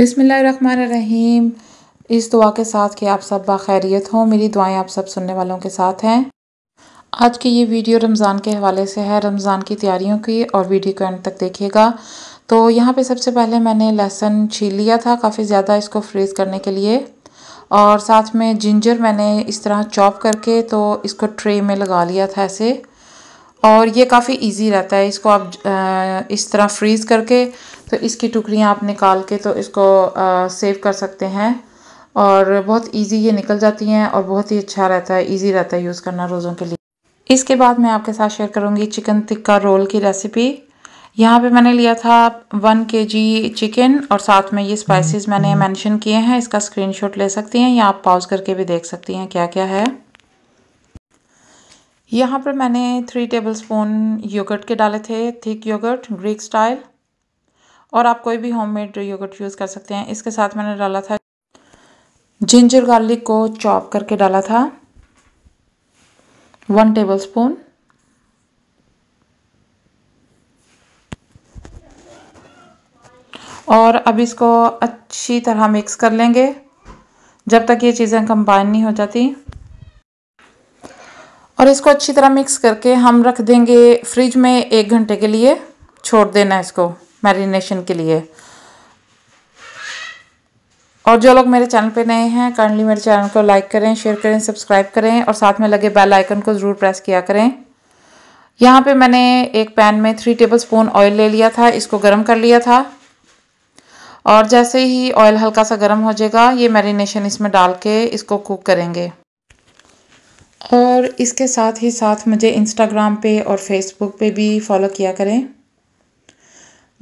बिसमीम इस दुआ के साथ कि आप सब बाखैरियत हों मेरी दुआएं आप सब सुनने वालों के साथ हैं आज की ये वीडियो रमज़ान के हवाले से है रमज़ान की तैयारियों की और वीडियो को एंड तक देखिएगा तो यहाँ पे सबसे पहले मैंने लहसुन छील लिया था काफ़ी ज़्यादा इसको फ्रीज़ करने के लिए और साथ में जिंजर मैंने इस तरह चॉप करके तो इसको ट्रे में लगा लिया था ऐसे और ये काफ़ी इजी रहता है इसको आप इस तरह फ्रीज़ करके तो इसकी टुकड़ियाँ आप निकाल के तो इसको सेव कर सकते हैं और बहुत इजी ये निकल जाती हैं और बहुत ही अच्छा रहता है इजी रहता है यूज़ करना रोज़ों के लिए इसके बाद मैं आपके साथ शेयर करूँगी चिकन टिक्का रोल की रेसिपी यहाँ पे मैंने लिया था वन के जी चिकन और साथ में ये स्पाइसेस मैंने मेंशन किए हैं इसका स्क्रीनशॉट ले सकती हैं या आप पॉज करके भी देख सकती हैं क्या क्या है यहाँ पर मैंने थ्री टेबल स्पून योगर्ट के डाले थे थिक योगर्ट ग्रीक स्टाइल और आप कोई भी होममेड योगर्ट यूज़ कर सकते हैं इसके साथ मैंने डाला था जिंजर गार्लिक को चॉप करके डाला था वन टेबल स्पून और अब इसको अच्छी तरह मिक्स कर लेंगे जब तक ये चीज़ें कंबाइन नहीं हो जाती और इसको अच्छी तरह मिक्स करके हम रख देंगे फ्रिज में एक घंटे के लिए छोड़ देना इसको मैरिनेशन के लिए और जो लोग मेरे चैनल पे नए हैं काइंडली मेरे चैनल को लाइक करें शेयर करें सब्सक्राइब करें और साथ में लगे बेल आइकन को ज़रूर प्रेस किया करें यहाँ पे मैंने एक पैन में थ्री टेबल स्पून ऑयल ले लिया था इसको गर्म कर लिया था और जैसे ही ऑयल हल्का सा गर्म हो जाएगा ये मैरिनेशन इसमें डाल के इसको कुक करेंगे और इसके साथ ही साथ मुझे इंस्टाग्राम पे और फेसबुक पे भी फॉलो किया करें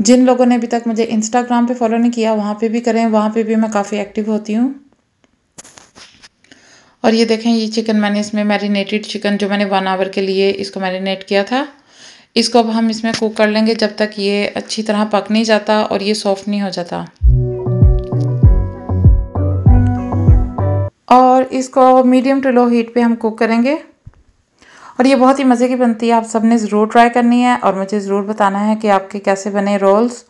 जिन लोगों ने अभी तक मुझे इंस्टाग्राम पे फॉलो नहीं किया वहाँ पे भी करें वहाँ पे भी मैं काफ़ी एक्टिव होती हूँ और ये देखें ये चिकन मैंने इसमें मैरिनेटेड चिकन जो मैंने वन आवर के लिए इसको मैरिनेट किया था इसको अब हम इसमें कुक कर लेंगे जब तक ये अच्छी तरह पक नहीं जाता और ये सॉफ्ट नहीं हो जाता और इसको मीडियम टू लो हीट पे हम कुक करेंगे और ये बहुत ही मज़े की बनती है आप सब ने ज़रूर ट्राई करनी है और मुझे ज़रूर बताना है कि आपके कैसे बने रोल्स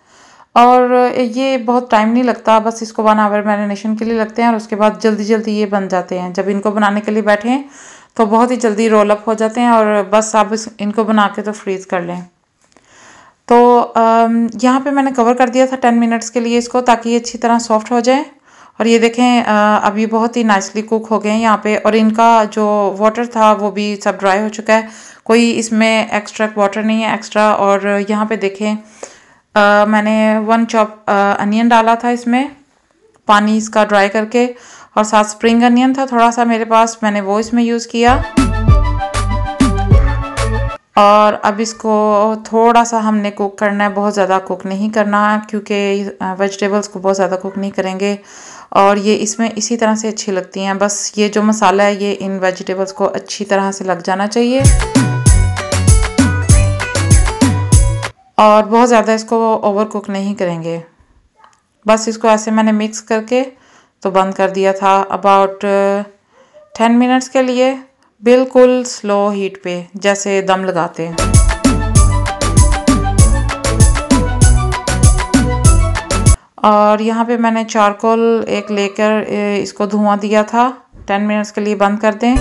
और ये बहुत टाइम नहीं लगता बस इसको वन आवर मैरिनेशन के लिए लगते हैं और उसके बाद जल्दी जल्दी ये बन जाते हैं जब इनको बनाने के लिए बैठें तो बहुत ही जल्दी रोल अप हो जाते हैं और बस आप इनको बना के तो फ्रीज़ कर लें तो यहाँ पे मैंने कवर कर दिया था टेन मिनट्स के लिए इसको ताकि ये अच्छी तरह सॉफ्ट हो जाए और ये देखें अभी बहुत ही नाइसली कुक हो गए हैं यहाँ पे और इनका जो वाटर था वो भी सब ड्राई हो चुका है कोई इसमें एक्स्ट्रा वाटर नहीं है एक्स्ट्रा और यहाँ पे देखें आ, मैंने वन चॉप अनियन डाला था इसमें पानी इसका ड्राई करके और साथ स्प्रिंग अनियन था थोड़ा सा मेरे पास मैंने वो इसमें यूज़ किया और अब इसको थोड़ा सा हमने कुक करना है बहुत ज़्यादा कुक नहीं करना क्योंकि वेजिटेबल्स को बहुत ज़्यादा कुक नहीं करेंगे और ये इसमें इसी तरह से अच्छी लगती हैं बस ये जो मसाला है ये इन वेजिटेबल्स को अच्छी तरह से लग जाना चाहिए और बहुत ज़्यादा इसको ओवर कुक नहीं करेंगे बस इसको ऐसे मैंने मिक्स करके तो बंद कर दिया था अबाउट टेन मिनट्स के लिए बिल्कुल स्लो हीट पे जैसे दम लगाते हैं और यहाँ पे मैंने चारकोल एक लेकर इसको धुआं दिया था टेन मिनट्स के लिए बंद कर दें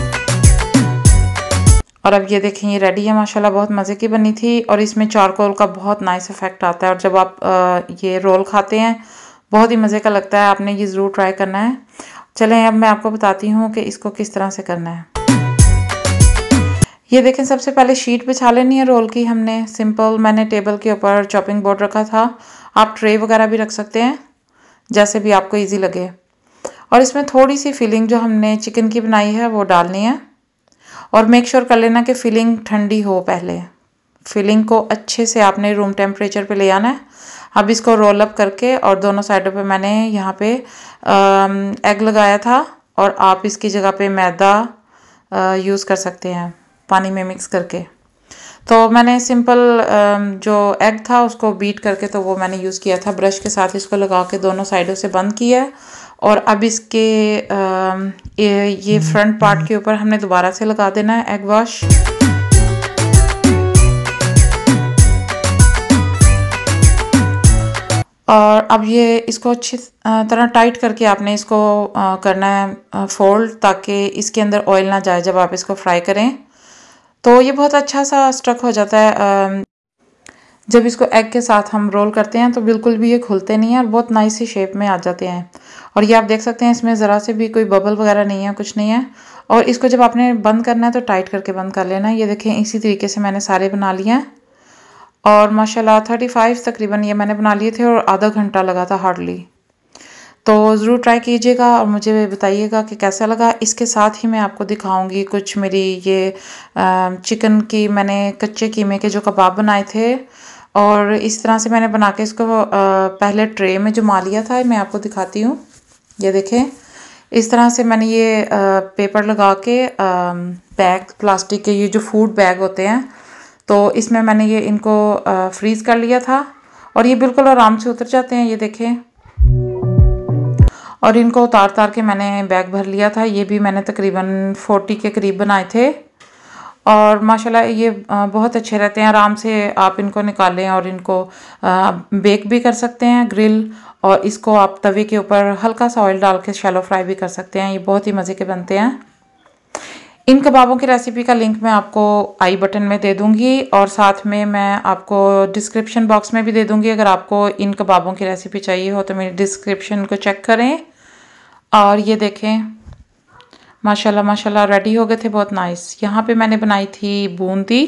और अब ये देखें ये रेडी है माशाल्लाह बहुत मज़े की बनी थी और इसमें चारकोल का बहुत नाइस इफ़ेक्ट आता है और जब आप ये रोल खाते हैं बहुत ही मज़े का लगता है आपने ये ज़रूर ट्राई करना है चलें अब मैं आपको बताती हूँ कि इसको किस तरह से करना है ये देखें सबसे पहले शीट बिछा लेनी है रोल की हमने सिंपल मैंने टेबल के ऊपर चॉपिंग बोर्ड रखा था आप ट्रे वगैरह भी रख सकते हैं जैसे भी आपको इजी लगे और इसमें थोड़ी सी फिलिंग जो हमने चिकन की बनाई है वो डालनी है और मेक श्योर कर लेना कि फिलिंग ठंडी हो पहले फिलिंग को अच्छे से आपने रूम टेम्परेचर पे ले आना है अब इसको रोल अप करके और दोनों साइडों पे मैंने यहाँ पे एग लगाया था और आप इसकी जगह पे मैदा यूज़ कर सकते हैं पानी में मिक्स करके तो मैंने सिंपल जो एग था उसको बीट करके तो वो मैंने यूज़ किया था ब्रश के साथ इसको लगा के दोनों साइडों से बंद किया और अब इसके ये, फ्रंट पार्ट के ऊपर हमने दोबारा से लगा देना है एग वॉश और अब ये इसको अच्छी तरह टाइट करके आपने इसको करना है फोल्ड ताकि इसके अंदर ऑयल ना जाए जब आप इसको फ्राई करें तो ये बहुत अच्छा सा स्ट्रक हो जाता है जब इसको एग के साथ हम रोल करते हैं तो बिल्कुल भी ये खुलते नहीं हैं और बहुत नाइस ही शेप में आ जाते हैं और ये आप देख सकते हैं इसमें ज़रा से भी कोई बबल वगैरह नहीं है कुछ नहीं है और इसको जब आपने बंद करना है तो टाइट करके बंद कर लेना है ये देखें इसी तरीके से मैंने सारे बना लिए हैं और माशाल्लाह थर्टी फाइव तकरीबन ये मैंने बना लिए थे और आधा घंटा लगा था हार्डली तो ज़रूर ट्राई कीजिएगा और मुझे बताइएगा कि कैसा लगा इसके साथ ही मैं आपको दिखाऊंगी कुछ मेरी ये चिकन की मैंने कच्चे कीमे के जो कबाब बनाए थे और इस तरह से मैंने बना के इसको पहले ट्रे में जमा लिया था मैं आपको दिखाती हूँ ये देखें इस तरह से मैंने ये पेपर लगा के बैग प्लास्टिक के ये जो फूड बैग होते हैं तो इसमें मैंने ये इनको फ्रीज़ कर लिया था और ये बिल्कुल आराम से उतर जाते हैं ये देखें और इनको उतार उतार के मैंने बैग भर लिया था ये भी मैंने तकरीबन फोर्टी के करीब बनाए थे और माशाल्लाह ये बहुत अच्छे रहते हैं आराम से आप इनको निकालें और इनको बेक भी कर सकते हैं ग्रिल और इसको आप तवे के ऊपर हल्का सा ऑयल डाल के शैलो फ्राई भी कर सकते हैं ये बहुत ही मज़े के बनते हैं इन कबाबों की रेसिपी का लिंक मैं आपको आई बटन में दे दूंगी और साथ में मैं आपको डिस्क्रिप्शन बॉक्स में भी दे दूंगी अगर आपको इन कबाबों की रेसिपी चाहिए हो तो मेरी डिस्क्रिप्शन को चेक करें और ये देखें माशाल्लाह माशाल्लाह रेडी हो गए थे बहुत नाइस यहाँ पे मैंने बनाई थी बूंदी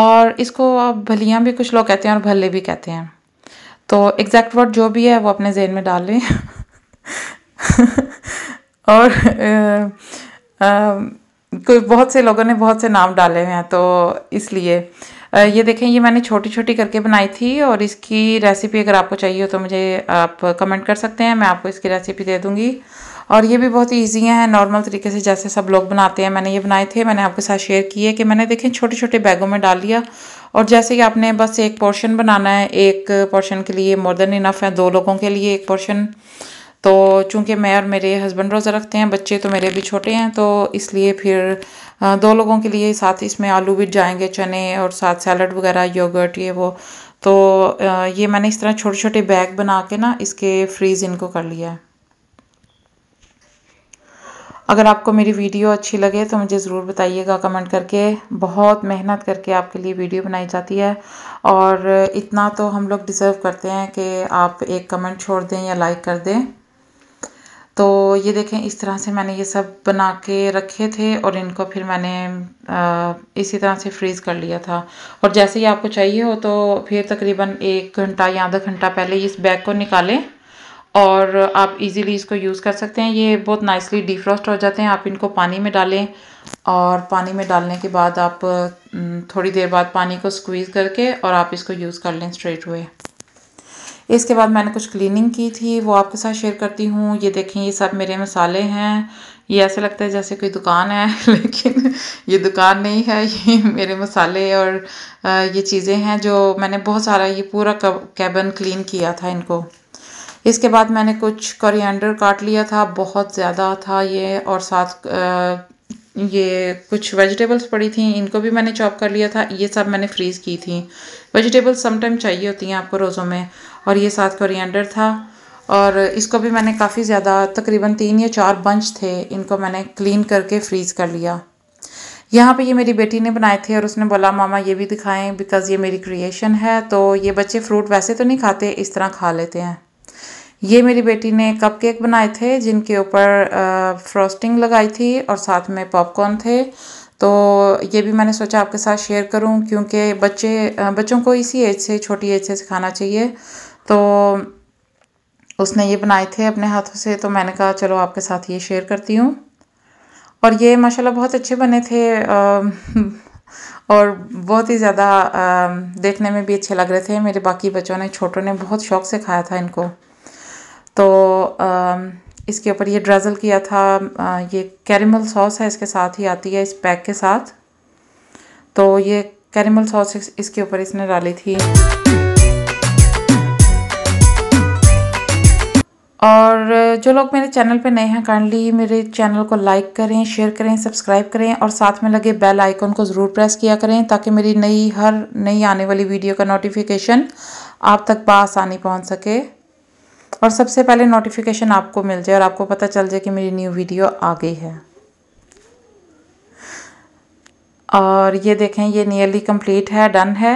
और इसको आप भलियाँ भी कुछ लोग कहते हैं और भल्ले भी कहते हैं तो एग्जैक्ट वर्ड जो भी है वो अपने जहन में डाल लें और कोई बहुत से लोगों ने बहुत से नाम डाले हुए हैं तो इसलिए ये देखें ये मैंने छोटी छोटी करके बनाई थी और इसकी रेसिपी अगर आपको चाहिए हो तो मुझे आप कमेंट कर सकते हैं मैं आपको इसकी रेसिपी दे दूँगी और ये भी बहुत ईजी हैं नॉर्मल तरीके से जैसे सब लोग बनाते हैं मैंने ये बनाए थे मैंने आपके साथ शेयर किए कि मैंने देखें छोटे छोटे बैगों में डाल लिया और जैसे कि आपने बस एक पोर्शन बनाना है एक पोर्शन के लिए मोर देन इनफ है दो लोगों के लिए एक पोर्शन तो चूँकि मैं और मेरे हस्बैंड रोज़ा रखते हैं बच्चे तो मेरे भी छोटे हैं तो इसलिए फिर दो लोगों के लिए साथ इसमें आलू भी जाएंगे चने और साथ सैलड वगैरह योगर्ट ये वो तो ये मैंने इस तरह छोटे छोटे बैग बना के ना इसके फ्रीज़ इनको कर लिया है अगर आपको मेरी वीडियो अच्छी लगे तो मुझे ज़रूर बताइएगा कमेंट करके बहुत मेहनत करके आपके लिए वीडियो बनाई जाती है और इतना तो हम लोग डिज़र्व करते हैं कि आप एक कमेंट छोड़ दें या लाइक कर दें तो ये देखें इस तरह से मैंने ये सब बना के रखे थे और इनको फिर मैंने इसी तरह से फ्रीज़ कर लिया था और जैसे ही आपको चाहिए हो तो फिर तकरीबन एक घंटा या आधा घंटा पहले इस बैग को निकालें और आप इजीली इसको यूज़ कर सकते हैं ये बहुत नाइसली डिफ्रॉस्ट हो जाते हैं आप इनको पानी में डालें और पानी में डालने के बाद आप थोड़ी देर बाद पानी को स्क्वीज़ करके और आप इसको यूज़ कर लें स्ट्रेट हुए इसके बाद मैंने कुछ क्लीनिंग की थी वो आपके साथ शेयर करती हूँ ये देखें ये सब मेरे मसाले हैं ये ऐसे लगता है जैसे कोई दुकान है लेकिन ये दुकान नहीं है ये मेरे मसाले और ये चीज़ें हैं जो मैंने बहुत सारा ये पूरा कैबन क्लीन किया था इनको इसके बाद मैंने कुछ कोरिएंडर काट लिया था बहुत ज़्यादा था ये और साथ ये कुछ वेजिटेबल्स पड़ी थी इनको भी मैंने चॉप कर लिया था ये सब मैंने फ्रीज़ की थी वेजिटेबल्स समटाइम चाहिए होती हैं आपको रोज़ों में और ये साथ कोरिएंडर था और इसको भी मैंने काफ़ी ज़्यादा तकरीबन तीन या चार बंच थे इनको मैंने क्लीन करके फ्रीज़ कर लिया यहाँ पे ये मेरी बेटी ने बनाए थे और उसने बोला मामा ये भी दिखाएं बिकॉज़ ये मेरी क्रिएशन है तो ये बच्चे फ्रूट वैसे तो नहीं खाते इस तरह खा लेते हैं ये मेरी बेटी ने कप केक बनाए थे जिनके ऊपर फ्रॉस्टिंग लगाई थी और साथ में पॉपकॉर्न थे तो ये भी मैंने सोचा आपके साथ शेयर करूं क्योंकि बच्चे बच्चों को इसी एज से छोटी एज से सिखाना चाहिए तो उसने ये बनाए थे अपने हाथों से तो मैंने कहा चलो आपके साथ ये शेयर करती हूँ और ये माशाल्लाह बहुत अच्छे बने थे और बहुत ही ज़्यादा देखने में भी अच्छे लग रहे थे मेरे बाकी बच्चों ने छोटों ने बहुत शौक़ से खाया था इनको तो इसके ऊपर ये ड्रेजल किया था ये कैरेमल सॉस है इसके साथ ही आती है इस पैक के साथ तो ये कैरेमल सॉस इसके ऊपर इसने डाली थी और जो लोग मेरे चैनल पे नए हैं काइंडली मेरे चैनल को लाइक करें शेयर करें सब्सक्राइब करें और साथ में लगे बेल आइकन को ज़रूर प्रेस किया करें ताकि मेरी नई हर नई आने वाली वीडियो का नोटिफिकेशन आप तक बसानी पहुंच सके और सबसे पहले नोटिफिकेशन आपको मिल जाए और आपको पता चल जाए कि मेरी न्यू वीडियो आ गई है और ये देखें ये नियरली कंप्लीट है डन है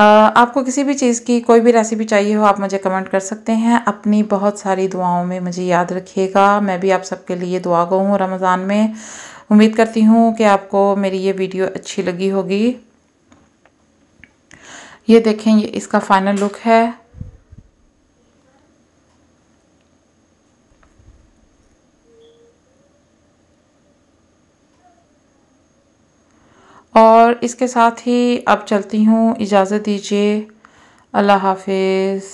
आपको किसी भी चीज़ की कोई भी रेसिपी चाहिए हो आप मुझे कमेंट कर सकते हैं अपनी बहुत सारी दुआओं में मुझे याद रखिएगा मैं भी आप सबके लिए दुआ गो हूँ रमज़ान में उम्मीद करती हूँ कि आपको मेरी ये वीडियो अच्छी लगी होगी ये देखें ये इसका फाइनल लुक है और इसके साथ ही अब चलती हूँ इजाज़त दीजिए अल्लाह हाफिज़